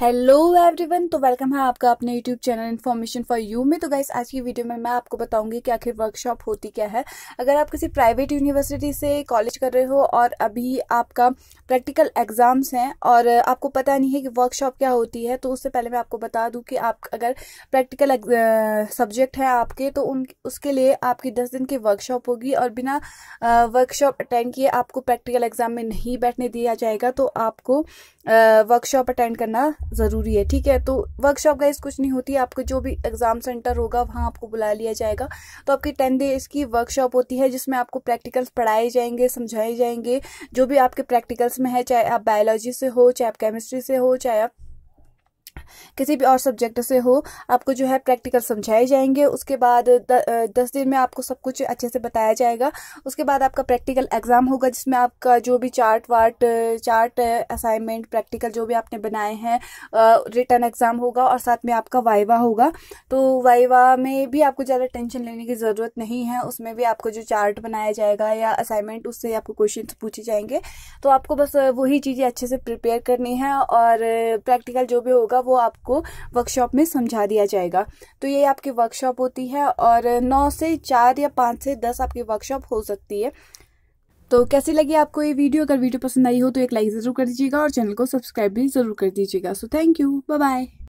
hello everyone तो welcome है आपका अपने YouTube channel information for you में तो गाइस आज की वीडियो में मैं आपको बताऊंगी कि आखिर वर्कशॉप होती क्या है अगर आप किसी प्राइवेट यूनिवर्सिटी से कॉलेज कर रहे हो और अभी आपका प्रैक्टिकल एग्जाम्स हैं और आपको पता नहीं है कि वर्कशॉप क्या होती है तो उससे पहले मैं आपको बता दूँ कि आप अगर प्रैक्टिकल सब्जेक्ट हैं आपके तो उन उसके लिए आपकी दस दिन की वर्कशॉप होगी और बिना वर्कशॉप अटेंड किए आपको प्रैक्टिकल एग्जाम में नहीं बैठने दिया जाएगा तो आपको वर्कशॉप अटेंड करना ज़रूरी है ठीक है तो वर्कशॉप गाइज कुछ नहीं होती आपको जो भी एग्ज़ाम सेंटर होगा वहाँ आपको बुला लिया जाएगा तो आपकी टेन डेज की वर्कशॉप होती है जिसमें आपको प्रैक्टिकल्स पढ़ाए जाएंगे समझाए जाएंगे जो भी आपके प्रैक्टिकल्स में है चाहे आप बायोलॉजी से हो चाहे आप केमिस्ट्री से हो चाहे आप किसी भी और सब्जेक्ट से हो आपको जो है प्रैक्टिकल समझाए जाएंगे उसके बाद द, दस दिन में आपको सब कुछ अच्छे से बताया जाएगा उसके बाद आपका प्रैक्टिकल एग्जाम होगा जिसमें आपका जो भी चार्ट वार्ट चार्ट असाइनमेंट प्रैक्टिकल जो भी आपने बनाए हैं रिटर्न एग्जाम होगा और साथ में आपका वाइवा होगा तो वाइवा में भी आपको ज़्यादा टेंशन लेने की ज़रूरत नहीं है उसमें भी आपको जो चार्ट बनाया जाएगा या असाइनमेंट उससे आपको क्वेश्चन पूछे जाएंगे तो आपको बस वही चीज़ें अच्छे से प्रिपेयर करनी है और प्रैक्टिकल जो भी होगा वो आपको आपको वर्कशॉप में समझा दिया जाएगा तो ये आपकी वर्कशॉप होती है और नौ से चार या पाँच से दस आपकी वर्कशॉप हो सकती है तो कैसी लगी आपको ये वीडियो अगर वीडियो पसंद आई हो तो एक लाइक ज़रूर कर दीजिएगा और चैनल को सब्सक्राइब भी ज़रूर कर दीजिएगा so thank you bye bye